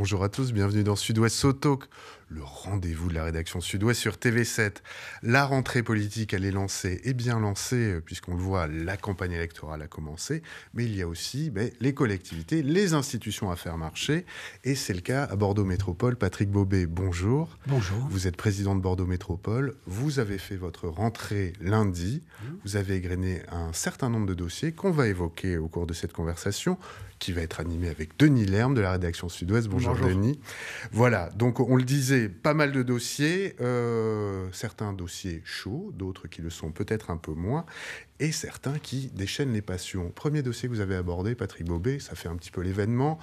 Bonjour à tous, bienvenue dans Sud-Ouest Sotok le rendez-vous de la rédaction sud-ouest sur TV7. La rentrée politique, elle est lancée et bien lancée, euh, puisqu'on le voit, la campagne électorale a commencé, mais il y a aussi ben, les collectivités, les institutions à faire marcher, et c'est le cas à Bordeaux Métropole. Patrick Bobet, bonjour. Bonjour. Vous êtes président de Bordeaux Métropole, vous avez fait votre rentrée lundi, vous avez égrené un certain nombre de dossiers qu'on va évoquer au cours de cette conversation qui va être animée avec Denis Lerme de la rédaction Sud-Ouest. bonjour, Denis. Voilà, donc on le disait, pas mal de dossiers, euh, certains dossiers chauds, d'autres qui le sont peut-être un peu moins, et certains qui déchaînent les passions. Premier dossier que vous avez abordé, Patrick Bobé, ça fait un petit peu l'événement.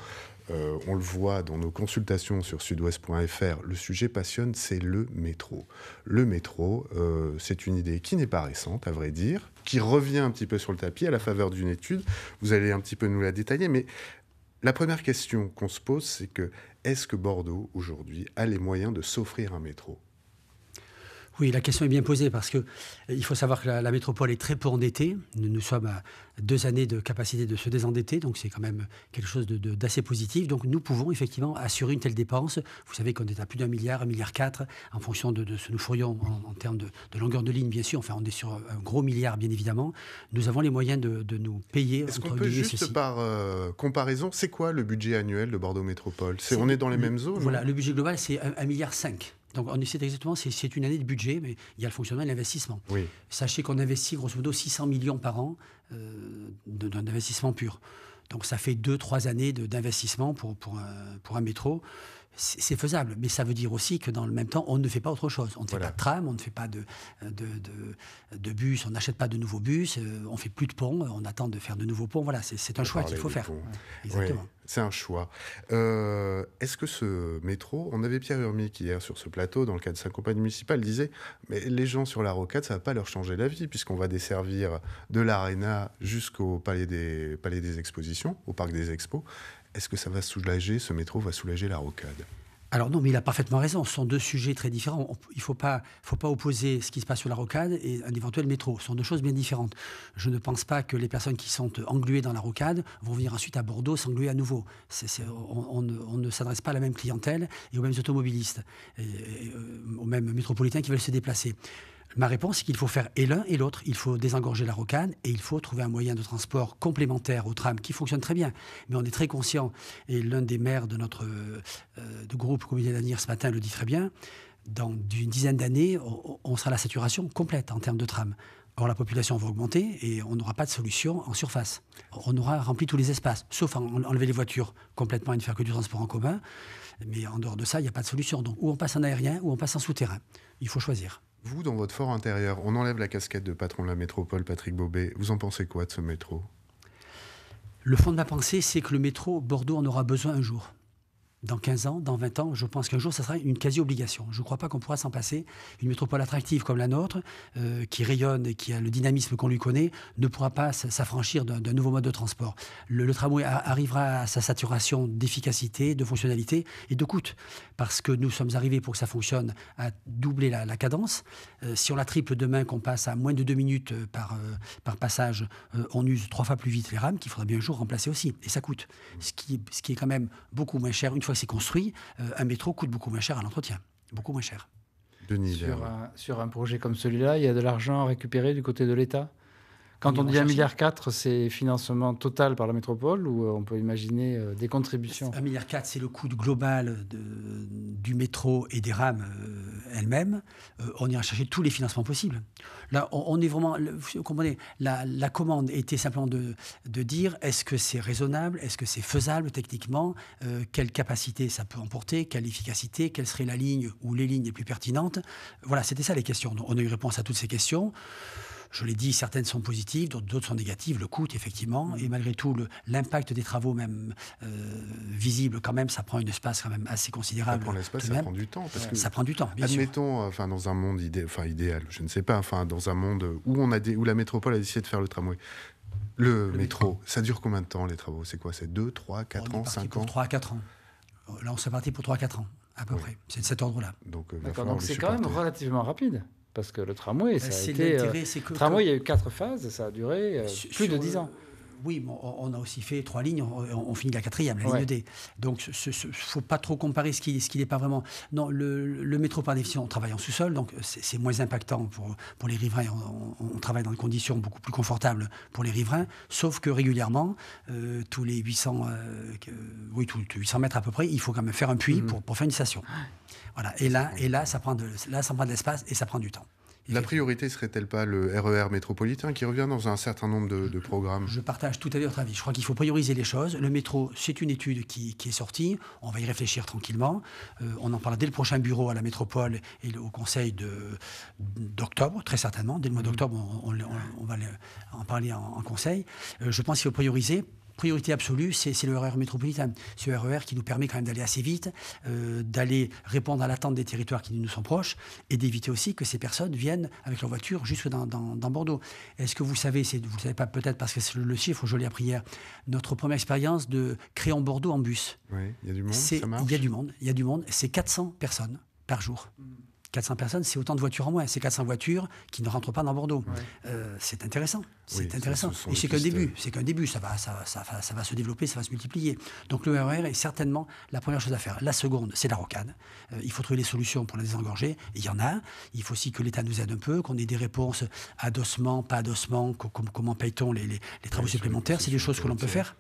Euh, on le voit dans nos consultations sur sudouest.fr, le sujet passionne, c'est le métro. Le métro, euh, c'est une idée qui n'est pas récente, à vrai dire, qui revient un petit peu sur le tapis à la faveur d'une étude. Vous allez un petit peu nous la détailler, mais la première question qu'on se pose, c'est que est-ce que Bordeaux, aujourd'hui, a les moyens de s'offrir un métro oui, la question est bien posée parce que euh, il faut savoir que la, métropole est très peu endettée. Nous, sommes à deux années de capacité de se désendetter, donc c'est quand même quelque chose d'assez positif. Donc nous pouvons effectivement assurer une telle dépense. Vous savez qu'on est à plus d'un milliard, un milliard quatre, en fonction de, ce que nous ferions en, termes de, longueur de ligne, bien sûr. Enfin, on est sur un gros milliard, bien évidemment. Nous avons les moyens de, nous payer. Est-ce qu'on peut juste par euh, comparaison, c'est quoi le budget annuel de Bordeaux Métropole On est dans les mêmes zones Voilà, le budget global c'est un, un milliard cinq. Donc on exactement, c'est une année de budget, mais il y a le fonctionnement et l'investissement. Sachez qu'on investit grosso modo 600 millions par an euh, d'investissement pur. Donc ça fait 2-3 années d'investissement pour, pour, un, métro. C'est faisable, mais ça veut dire aussi que dans le même temps, on ne fait pas autre chose. On ne fait pas de tram, on ne fait pas de, de, bus, on n'achète pas de nouveaux bus, on euh, on fait plus de ponts, on attend de faire de nouveaux ponts. Voilà, c'est un choix qu'il faut faire. exactement. C'est un choix. Euh, est-ce que ce métro, on avait Pierre qui, hier sur ce plateau, dans le cadre de sa compagnie municipale, disait Mais les gens sur la rocade, ça va pas leur changer la vie, puisqu'on va desservir de l'Arena jusqu'au palais des, palais des expositions, au parc des expos. Est-ce que ça va soulager, ce métro va soulager la rocade alors non, mais il a parfaitement raison. Ce sont deux sujets très différents. il ne faut pas, opposer ce qui se passe sur la rocade et un éventuel métro. Ce sont deux choses bien différentes. Je ne pense pas que les personnes qui sont engluées dans la rocade vont venir ensuite à Bordeaux s'engluer à nouveau. on, ne, s'adresse pas à la même clientèle et aux mêmes automobilistes, euh, aux mêmes métropolitains qui veulent se déplacer. Ma réponse, c'est qu'il faut faire et l'un et l'autre. Il faut désengorger la rocane et il faut trouver un moyen de transport complémentaire au tram qui fonctionne très bien. Mais on est très conscient, et l'un des maires de notre euh, de groupe Communauté d'avenir ce matin le dit très bien, dans une dizaine d'années, on sera à la saturation complète en termes de tram. Or, la population va augmenter et on n'aura pas de solution en surface. On aura rempli tous les espaces, sauf en enlever les voitures complètement et ne faire que du transport en commun. Mais en dehors de ça, il n'y a pas de solution. Donc, ou on passe en aérien ou on passe en souterrain. Il faut choisir. Vous, dans votre fort intérieur, on enlève la casquette de patron de la métropole, Patrick Bobet. Vous en pensez quoi de ce métro Le fond de ma pensée, c'est que le métro, Bordeaux en aura besoin un jour dans 15 ans, dans 20 ans, je pense qu'un jour, ça sera une quasi-obligation. Je ne crois pas qu'on pourra s'en passer. Une métropole attractive comme la nôtre, euh, qui rayonne et qui a le dynamisme qu'on lui connaît, ne pourra pas s'affranchir d'un nouveau mode de transport. Le, tramway arrivera à sa saturation d'efficacité, de fonctionnalité et de coût. Parce que nous sommes arrivés, pour que ça fonctionne, à doubler la, cadence. Euh, si on la triple demain, qu'on passe à moins de deux minutes euh, par, par passage, on use trois fois plus vite les rames, qu'il faudra bien un jour remplacer aussi. Et ça coûte. Ce qui, ce qui est quand même beaucoup moins cher une fois construit, euh, un métro coûte beaucoup moins cher à l'entretien, beaucoup moins cher. sur, sur un projet comme celui-là, il y a de l'argent à récupérer du côté de l'État quand on dit 1,4 milliard, c'est financement total par la métropole ou euh, on peut imaginer euh, des contributions 1,4 milliard, c'est le coût global du métro et des rames euh, elles-mêmes. on ira chercher tous les financements possibles. Là, on, est vraiment. Vous comprenez, la, commande était simplement de, dire est-ce que c'est raisonnable, est-ce que c'est faisable techniquement, quelle capacité ça peut emporter, quelle efficacité, quelle serait la ligne ou les lignes les plus pertinentes. Voilà, c'était ça les questions. On a eu réponse à toutes ces questions. Je l'ai dit, certaines sont positives, d'autres sont négatives. Le coût, effectivement, mm. et malgré tout, l'impact des travaux, même euh, visible, quand même, ça prend un espace quand même assez considérable. Ça prend l'espace, ça prend du temps. Parce ça prend du temps. Bien admettons, sûr. enfin, dans un monde enfin, idéal, je ne sais pas, enfin, dans un monde où on a où la métropole a décidé de faire le tramway. Le, métro, ça dure combien de temps les travaux C'est quoi C'est 2, 3, 4 ans, 5 ans 3 à 4 ans. Là, on s'est parti pour 3 à 4 ans, à peu près. C'est de cet ordre-là. donc euh, c'est quand même relativement rapide parce que le tramway, ça a été. Euh, tramway, il y a eu quatre phases, ça a duré euh, plus de dix ans. Oui, on a aussi fait trois lignes, on, finit la quatrième, la ligne D. Donc, il ne faut pas trop comparer ce qui ce n'est pas vraiment. Non, le, métro, par définition, on travaille en sous-sol, donc c'est moins impactant pour, les riverains. On, travaille dans des conditions beaucoup plus confortables pour les riverains, sauf que régulièrement, euh, tous les 800, 800 euh, mètres à peu près, il faut quand même faire un puits mm. pour, pour, faire une station. Voilà. Et là, et là, ça prend de, là, ça prend de l'espace et ça prend du temps. La priorité serait-elle pas le RER e métropolitain qui revient dans un certain nombre de, programmes Je partage tout à l'heure votre avis. Je crois qu'il faut prioriser les choses. Le métro, c'est une étude qui, est sortie. On va y réfléchir tranquillement. Euh, on en parlera dès le prochain bureau à la métropole et au conseil d'octobre, très certainement. Dès le mois mhm. d'octobre, on, va en parler en, conseil. Euh, je pense qu'il faut prioriser priorité absolue, c'est le RER e métropolitain. Ce RER e qui nous permet quand même d'aller assez vite, euh, d'aller répondre à l'attente des territoires qui nous sont proches et d'éviter aussi que ces personnes viennent avec leur voiture jusque dans, Bordeaux. Est-ce que vous savez, vous ne savez pas peut-être parce que c'est le, chiffre, je l'ai appris hier, notre première expérience de en Bordeaux en bus. Oui, il y a du monde, ça marche. Il y a du monde, C'est 400 personnes par jour. 400 personnes, c'est autant de voitures en moins. C'est 400 voitures qui ne rentrent pas dans Bordeaux. Euh, c'est intéressant. C'est intéressant. et c'est qu'un début. Euh. C'est qu'un début. Ça va, ça, ça va se développer, ça va se multiplier. Donc le RER est certainement la première chose à faire. La seconde, c'est la rocade. Euh, il faut trouver les solutions pour la désengorger. il y en a. Il faut aussi que l'État nous aide un peu, qu'on ait des réponses adossement, pas adossement, comment paye-t-on les, travaux supplémentaires. C'est des choses que l'on peut faire.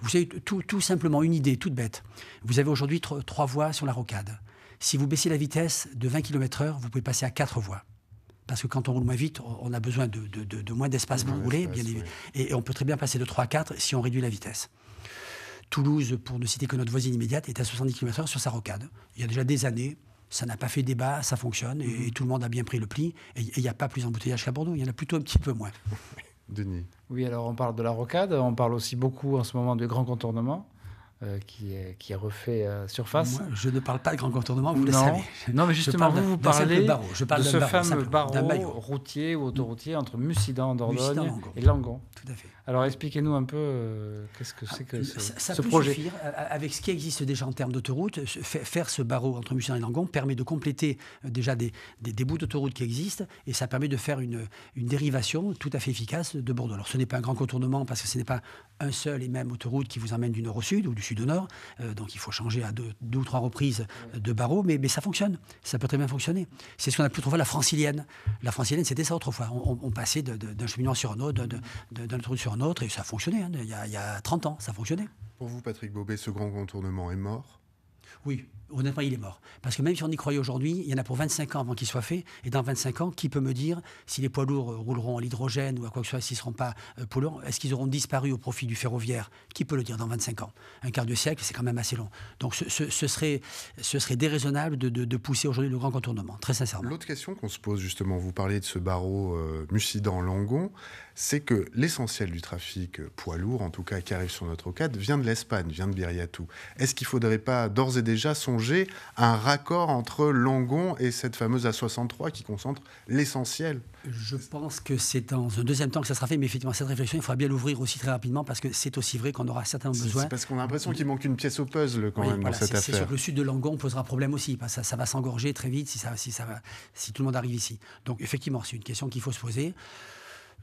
Vous avez tout, tout simplement une idée toute bête. Vous avez aujourd'hui trois voies sur la rocade. Si vous baissez la vitesse de 20 km/h, vous pouvez passer à 4 voies. Parce que quand on roule moins vite, on a besoin de, moins d'espace pour rouler. et, on peut très bien passer de 3 à 4 si on réduit la vitesse. Toulouse, pour ne citer que notre voisine immédiate, est à 70 km/h sur sa rocade. Il y a déjà des années, ça n'a pas fait débat, ça fonctionne, et, mhm. tout le monde a bien pris le pli. Et il n'y a pas plus d'embouteillages qu'à Bordeaux, il y en a plutôt un petit peu moins. Denis. Oui, alors on parle de la rocade, on parle aussi beaucoup en ce moment du grand contournement. Euh, qui, est, qui, refait euh, surface. Moi, je ne parle pas de grand contournement, vous le savez. Non, mais justement, vous, vous parlez barreau. Je parle de ce fameux barreau routier ou autoroutier entre Mussidan Dordogne et Langon. Tout à fait. Alors expliquez-nous un peu euh, qu'est-ce que c'est que ah, ce, ça, ce projet. avec ce qui existe déjà en termes d'autoroute, faire ce barreau entre Mussidan et Langon permet de compléter déjà des, bouts d'autoroute qui existent et ça permet de faire une, une dérivation tout à fait efficace de Bordeaux. Alors ce n'est pas un grand contournement parce que ce n'est pas un seul et même autoroute qui vous emmène du nord au sud ou du sud nord. Euh, donc il faut changer à deux, ou trois reprises de barreaux, mais, ça fonctionne. Ça peut très bien fonctionner. C'est ce qu'on a pu trouver la francilienne. La francilienne, c'était ça autrefois. On, passait d'un cheminement sur un autre, d'un autre sur un autre, et ça fonctionnait. Hein. Il, y a, il 30 ans, ça fonctionnait. Pour vous, Patrick Bobet, ce grand contournement est mort oui, honnêtement, il est mort. Parce que même si on y croyait aujourd'hui, il y en a pour 25 ans avant qu'il soit fait. Et dans 25 ans, qui peut me dire si les poids lourds euh, rouleront à l'hydrogène ou à quoi que ce soit, s'ils ne seront pas euh, lourds, est-ce qu'ils auront disparu au profit du ferroviaire Qui peut le dire dans 25 ans Un quart de siècle, c'est quand même assez long. Donc ce, serait, ce serait déraisonnable de, pousser aujourd'hui le grand contournement, très sincèrement. L'autre question qu'on se pose, justement, vous parlez de ce barreau euh, langon c'est que l'essentiel du trafic euh, poids lourd, en tout cas qui arrive sur notre cadre vient de l'Espagne, vient de Biriatou. Est-ce qu'il faudrait pas d'ores déjà songé à un raccord entre Langon et cette fameuse A63 qui concentre l'essentiel Je pense que c'est dans un deuxième temps que ça sera fait, mais effectivement, cette réflexion, il faudra bien l'ouvrir aussi très rapidement parce que c'est aussi vrai qu'on aura certains besoins. – C'est parce qu'on a l'impression qu'il manque une pièce au puzzle quand même dans cette affaire. C'est sûr que le sud de Langon posera problème aussi, parce que ça, va s'engorger très vite si, ça, si, ça si tout le monde arrive ici. Donc effectivement, c'est une question qu'il faut se poser.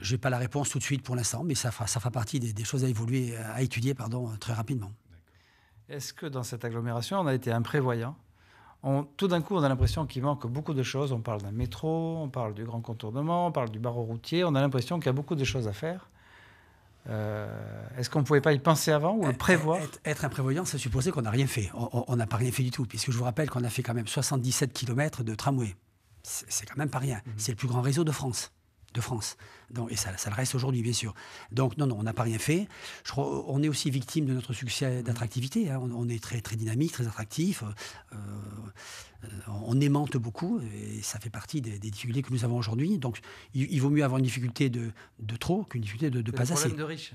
Je n'ai pas la réponse tout de suite pour l'instant, mais ça fera, ça partie des, des choses à évoluer, à étudier pardon, très rapidement. Est-ce que dans cette agglomération, on a été imprévoyant on, Tout d'un coup, on a l'impression qu'il manque beaucoup de choses. On parle d'un métro, on parle du grand contournement, on parle du barreau routier. On a l'impression qu'il y a beaucoup de choses à faire. Euh, est-ce qu'on ne pouvait pas y penser avant ou le prévoir être, imprévoyant, c'est supposer qu'on n'a rien fait. On n'a pas rien fait du tout, puisque je vous rappelle qu'on a fait quand même 77 km de tramway. C'est quand même pas rien. Mhm. C'est le plus grand réseau de France de France. Donc, et ça, ça le reste aujourd'hui, bien sûr. Donc, non, non, on n'a pas rien fait. Je crois, on est aussi victime de notre succès d'attractivité. Hein. On, est très, très dynamique, très attractif. Euh, euh, on aimante beaucoup et ça fait partie des, difficultés que nous avons aujourd'hui. Donc, il, vaut mieux avoir une difficulté de, trop qu'une difficulté de, pas assez. de riche.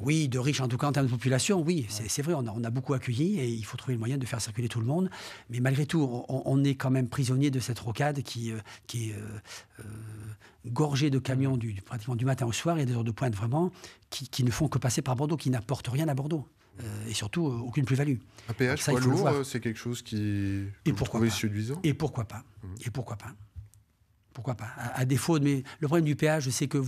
Oui, de riches, en tout cas en termes de population, oui, c'est vrai, on a, beaucoup accueilli et il faut trouver le moyen de faire circuler tout le monde. Mais malgré tout, on, est quand même prisonnier de cette rocade qui, euh, qui est euh, euh, gorgée de camions du, pratiquement du matin au soir et des heures de pointe vraiment qui, ne font que passer par Bordeaux, qui n'apportent rien à Bordeaux. et surtout aucune plus-value. Un péage lourd, c'est quelque chose qui est et pourquoi Et pourquoi pas mmh. Et pourquoi pas pourquoi pas à, défaut, mais le problème du péage, c'est que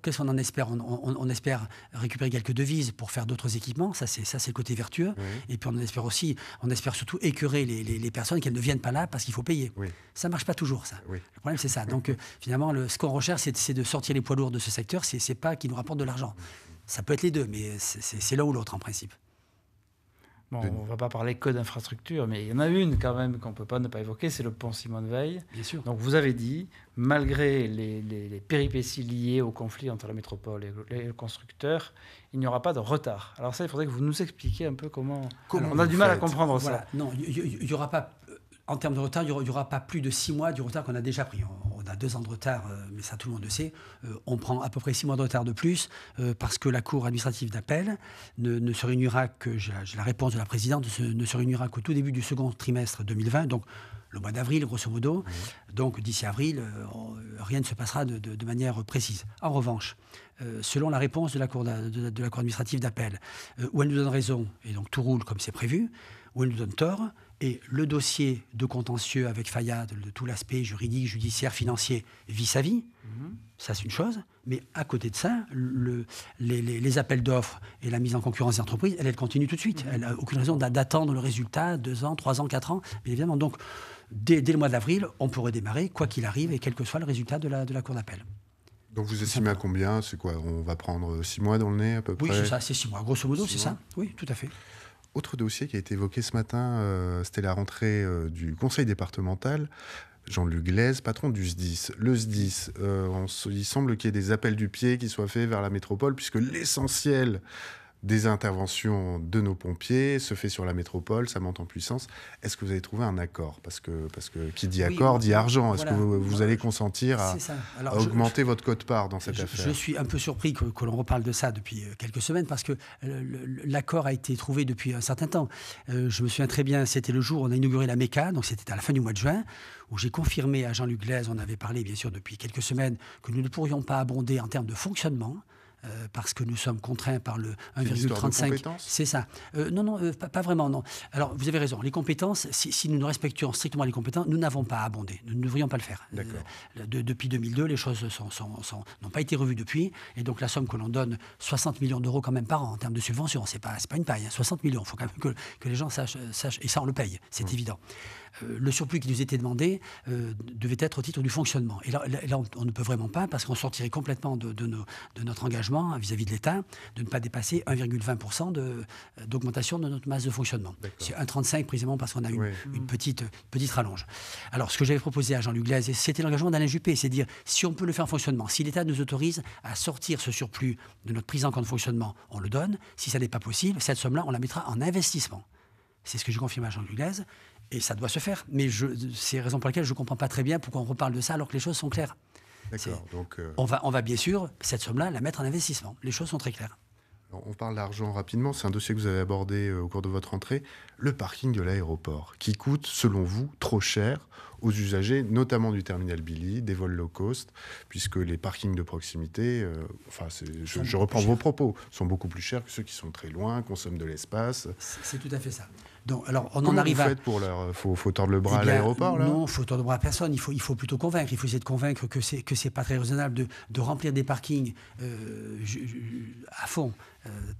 qu'est-ce qu'on en espère on, espère récupérer quelques devises pour faire d'autres équipements. Ça, c'est ça, c'est le côté vertueux. Et puis on espère aussi, on espère surtout écurer les, les, personnes qu'elles ne viennent pas là parce qu'il faut payer. Ça Ça marche pas toujours, ça. Le problème, c'est ça. Donc euh, finalement, le, ce qu'on recherche, c'est de sortir les poids lourds de ce secteur. C'est pas qu'ils nous rapportent de l'argent. Ça peut être les deux, mais c'est l'un ou l'autre en principe on ne va pas parler que d'infrastructure, mais il y en a une quand même qu'on ne peut pas ne pas évoquer, c'est le pont Simone Veil. Bien sûr. Donc vous avez dit, malgré les, péripéties liées au conflit entre la métropole et le, constructeur, il n'y aura pas de retard. Alors ça, il faudrait que vous nous expliquiez un peu comment... on a du mal à comprendre ça. Non, il n'y aura pas en termes de retard, il n'y aura pas plus de six mois du retard qu'on a déjà pris. On a deux ans de retard, euh, mais ça tout le monde le sait. Euh, on prend à peu près six mois de retard de plus euh, parce que la Cour administrative d'appel ne, se réunira que, la réponse de la présidente, ne se réunira qu'au tout début du second trimestre 2020. Donc, le mois d'avril, grosso modo. Donc d'ici avril, rien ne se passera de, manière précise. En revanche, selon la réponse de la Cour, administrative d'appel, où elle nous donne raison, et donc tout roule comme c'est prévu, où elle nous donne tort, et le dossier de contentieux avec Fayad, de tout l'aspect juridique, judiciaire, financier, vit sa vie. Mhm. ça c'est une chose. Mais à côté de ça, le, les, appels d'offres et la mise en concurrence des entreprises, elle, continuent continue tout de suite. Mhm. Elle n'a aucune raison d'attendre le résultat, deux ans, trois ans, quatre ans, Mais évidemment. Donc, dès, le mois d'avril, on pourrait démarrer, quoi qu'il arrive, et quel que soit le résultat de la, de la Cour d'appel. Donc vous estimez à combien C'est quoi On va prendre six mois dans le nez à peu près Oui, c'est ça, c'est six mois. Grosso modo, c'est ça. Oui, tout à fait. Autre dossier qui a été évoqué ce matin, euh, c'était la rentrée euh, du conseil départemental. Jean-Luc Glaise, patron du SDIS. Le SDIS, euh, il semble qu'il y ait des appels du pied qui soient faits vers la métropole, puisque l'essentiel des interventions de nos pompiers, se fait sur la métropole, ça monte en puissance. Est-ce que vous avez trouvé un accord parce que, parce que qui dit accord dit argent. Est-ce que vous, allez consentir à, augmenter votre quote-part dans cette affaire Je suis un peu surpris que, l'on reparle de ça depuis euh, quelques semaines parce que euh, l'accord a été trouvé depuis un certain temps. Euh, je me souviens très bien, c'était le jour où on a inauguré la MECA, donc c'était à la fin du mois de juin, où j'ai confirmé à Jean-Luc Glaise, on avait parlé bien sûr depuis quelques semaines, que nous ne pourrions pas abonder en termes de fonctionnement. Euh, parce que nous sommes contraints par le 1,35. C'est ça. Euh, non, non, euh, pas, vraiment, non. Alors, vous avez raison. Les compétences, si, si nous ne respections strictement les compétences, nous n'avons pas abondé. Nous ne devrions pas le faire. D'accord. depuis 2002, les choses n'ont pas été revues depuis. Et donc, la somme que l'on donne, 60 millions d'euros quand même par an en termes de subventions, c'est pas, pas une paille. 60 hein. millions, il faut quand même que, les gens sachent, sachent, Et ça, on le paye, c'est mmh. évident. Euh, le surplus qui nous était demandé euh, devait être au titre du fonctionnement. Et là, on, ne peut vraiment pas, parce qu'on sortirait complètement de, notre engagement hein, vis-à-vis de l'État de ne pas dépasser 1,20% euh, d'augmentation de, notre masse de fonctionnement. C'est 1,35 précisément parce qu'on a une, une mm. petite, petite rallonge. Alors, ce que j'avais proposé à Jean-Luc Glaise, c'était l'engagement d'Alain Juppé, c'est dire si on peut le faire en fonctionnement, si l'État nous autorise à sortir ce surplus de notre prise en compte de fonctionnement, on le donne. Si ça n'est pas possible, cette somme-là, on la mettra en investissement. C'est ce que je confirme à Jean-Luc et ça doit se faire. Mais c'est la raison pour laquelle je ne comprends pas très bien pourquoi on reparle de ça alors que les choses sont claires. D'accord. Euh, on, va, on va bien sûr, cette somme-là, la mettre en investissement. Les choses sont très claires. On parle d'argent rapidement, c'est un dossier que vous avez abordé euh, au cours de votre entrée, le parking de l'aéroport, qui coûte, selon vous, trop cher aux usagers, notamment du terminal Billy, des vols low cost, puisque les parkings de proximité, euh, enfin, je, reprends vos propos, sont beaucoup plus chers que ceux qui sont très loin, consomment de l'espace. C'est tout à fait ça. Donc, alors, on en arrive vous à... faites pour leur... Euh, faut, faut tordre le bras eh à l'aéroport là Non, faut tordre le bras à personne. Il faut, il faut plutôt convaincre. Il faut essayer de convaincre que c'est que c'est pas très raisonnable de, de remplir des parkings euh, à fond,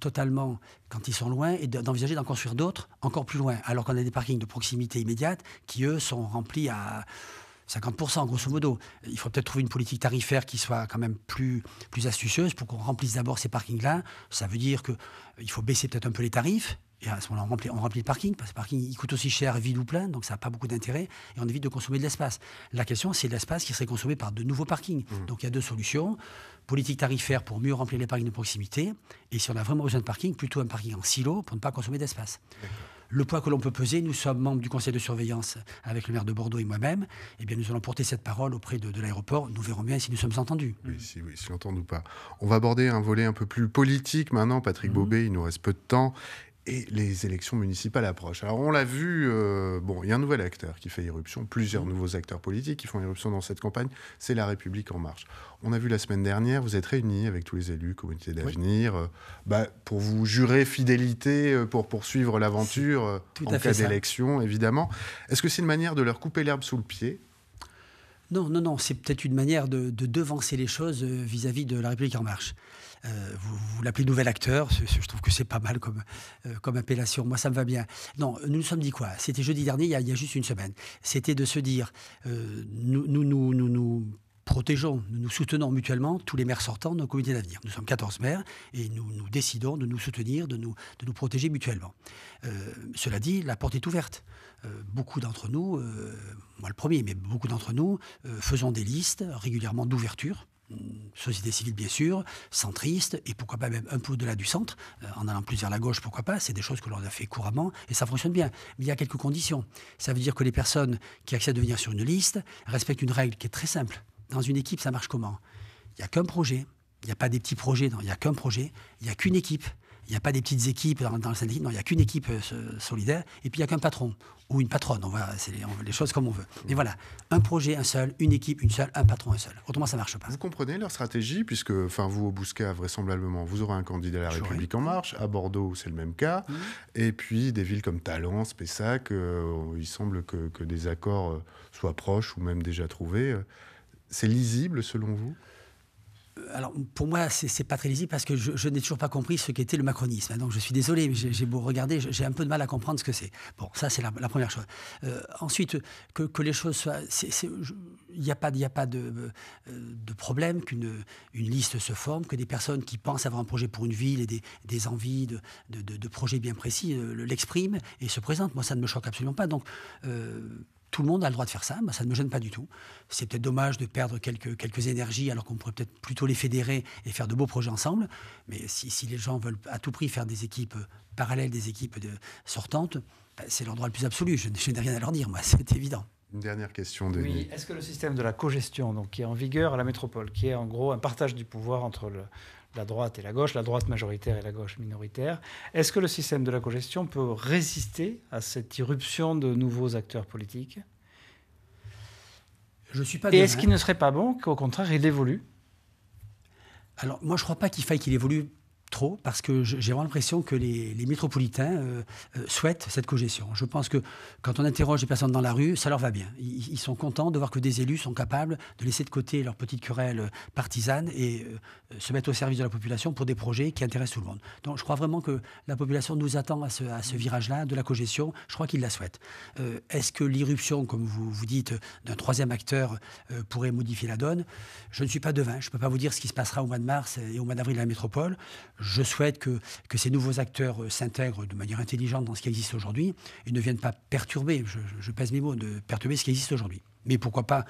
totalement quand ils sont loin, et d'envisager d'en construire d'autres encore plus loin. Alors qu'on a des parkings de proximité immédiate qui eux sont remplis à 50%, grosso modo. Il faut peut-être trouver une politique tarifaire qui soit quand même plus, plus astucieuse pour qu'on remplisse d'abord ces parkings-là. Ça veut dire qu'il euh, faut baisser peut-être un peu les tarifs. Et à ce moment-là, on remplit, le parking, parce que le parking il coûte aussi cher, ville ou plein, donc ça n'a pas beaucoup d'intérêt, et on évite de consommer de l'espace. La question, c'est l'espace qui serait consommé par de nouveaux parkings. Mmh. Donc il y a deux solutions. Politique tarifaire pour mieux remplir les parkings de proximité, et si on a vraiment besoin de parking, plutôt un parking en silo pour ne pas consommer d'espace le poids que l'on peut peser. Nous sommes membres du conseil de surveillance avec le maire de Bordeaux et moi-même. Eh bien, nous allons porter cette parole auprès de, l'aéroport. Nous verrons bien si nous sommes entendus. Oui, si, oui, si ou pas. On va aborder un volet un peu plus politique maintenant. Patrick Bobé, mhm. Bobet, il nous reste peu de temps. Et les élections municipales approchent. Alors on l'a vu, euh, bon, il y a un nouvel acteur qui fait irruption, plusieurs mhm. nouveaux acteurs politiques qui font irruption dans cette campagne, c'est La République en marche. On a vu la semaine dernière, vous êtes réunis avec tous les élus, communauté d'avenir, euh, bah, pour vous jurer fidélité, euh, pour poursuivre l'aventure en cas d'élection, évidemment. Est-ce que c'est une manière de leur couper l'herbe sous le pied non, non, non, c'est peut-être une manière de, devancer les choses euh, vis-à-vis de La République En Marche. Euh, vous, l'appelez nouvel acteur, je trouve que c'est pas mal comme, euh, comme appellation, moi ça me va bien. Non, nous nous sommes dit quoi C'était jeudi dernier, il y, a, juste une semaine. C'était de se dire, nous, nous, nous, nous, protégeons, nous nous soutenons mutuellement, tous les maires sortants, nos comités d'avenir. Nous sommes 14 maires et nous, nous décidons de nous soutenir, de nous, de nous protéger mutuellement. cela dit, la porte est ouverte. Euh, beaucoup d'entre nous, euh, moi le premier, mais beaucoup d'entre nous, euh, faisons des listes régulièrement d'ouverture mm, société civile bien sûr, centriste, et pourquoi pas même un peu au-delà du centre, en allant plus vers la gauche, pourquoi pas, c'est des choses que l'on a fait couramment, et ça fonctionne bien. Mais il y a quelques conditions. Ça veut dire que les personnes qui acceptent de venir sur une liste respectent une règle qui est très simple. Dans une équipe, ça marche comment Il n'y a qu'un projet, il n'y a pas des petits projets, il n'y a qu'un projet, il n'y a qu'une équipe. Il n'y a pas des petites équipes dans, dans le syndicat. Non, il n'y a qu'une équipe euh, solidaire. Et puis, il n'y a qu'un patron ou une patronne. On voit, les, les choses comme on veut. Mais voilà, un projet, un seul, une équipe, une seule, un patron, un seul. Autrement, ça ne marche pas. Vous comprenez leur stratégie, puisque, enfin, vous, au Bouscat, vraisemblablement, vous aurez un candidat à La République En Marche. À Bordeaux, c'est le même cas. Mmh. Et puis, des villes comme Talence, Pessac, euh, il semble que, des accords euh, soient proches ou même déjà trouvés. C'est lisible, selon vous alors pour moi, c'est pas très lisible parce que je, n'ai toujours pas compris ce qu'était le macronisme. Hein. Donc je suis désolé, mais j'ai beau regarder, j'ai un peu de mal à comprendre ce que c'est. Bon, ça c'est la, première chose. Euh, ensuite, que, que, les choses soient, il n'y a pas, y a pas de, euh, de problème qu'une une liste se forme, que des personnes qui pensent avoir un projet pour une ville et des, des envies de, de, de, projets bien précis euh, l'expriment et se présentent. Moi, ça ne me choque absolument pas. Donc tout le monde a le droit de faire ça, bah, ça ne me gêne pas du tout. C'est peut-être dommage de perdre quelques, quelques énergies alors qu'on pourrait peut-être plutôt les fédérer et faire de beaux projets ensemble. Mais si, les gens veulent à tout prix faire des équipes euh, parallèles, des équipes de, sortantes, bah, c'est leur droit le plus absolu. Je, n'ai rien à leur dire, moi, c'est évident. Une dernière question, Denis. Oui, est-ce que le système de la cogestion, donc, qui est en vigueur à la métropole, qui est en gros un partage du pouvoir entre le, la droite et la gauche, la droite majoritaire et la gauche minoritaire. Est-ce que le système de la congestion peut résister à cette irruption de nouveaux acteurs politiques Je suis pas. Et est-ce qu'il ne serait pas bon qu'au contraire il évolue Alors moi je ne crois pas qu'il faille qu'il évolue trop parce que j'ai vraiment l'impression que les, métropolitains euh, euh, souhaitent cette cogestion. Je pense que quand on interroge les personnes dans la rue, ça leur va bien. Ils, sont contents de voir que des élus sont capables de laisser de côté leurs petites querelles euh, partisanes et se mettre au service de la population pour des projets qui intéressent tout le monde. Donc je crois vraiment que la population nous attend à ce, virage-là de la cogestion. Je crois qu'ils la souhaitent. Est-ce que l'irruption, comme vous, vous dites, d'un troisième acteur pourrait modifier la donne Je ne suis pas devin. Je ne peux pas vous dire ce qui se passera au mois de mars et au mois d'avril à la métropole je souhaite que, ces nouveaux acteurs euh, s'intègrent de manière intelligente dans ce qui existe aujourd'hui et ne viennent pas perturber, je, pèse mes mots, de perturber ce qui existe aujourd'hui. Mais pourquoi pas,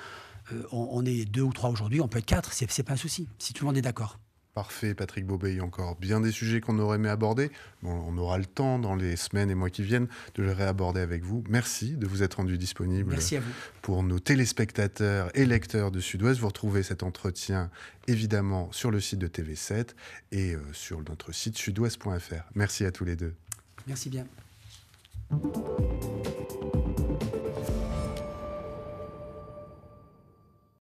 euh, on, on, est deux ou trois aujourd'hui, on peut être quatre, c'est pas un souci, si tout le monde est d'accord. Parfait, Patrick Bobé, Il y a encore bien des sujets qu'on aurait aimé aborder. Bon, on aura le temps dans les semaines et mois qui viennent de les réaborder avec vous. Merci de vous être rendu disponible Merci à vous. pour nos téléspectateurs et lecteurs de Sud-Ouest. Vous retrouvez cet entretien évidemment sur le site de TV7 et euh, sur notre site sud-ouest.fr. Merci à tous les deux. Merci bien.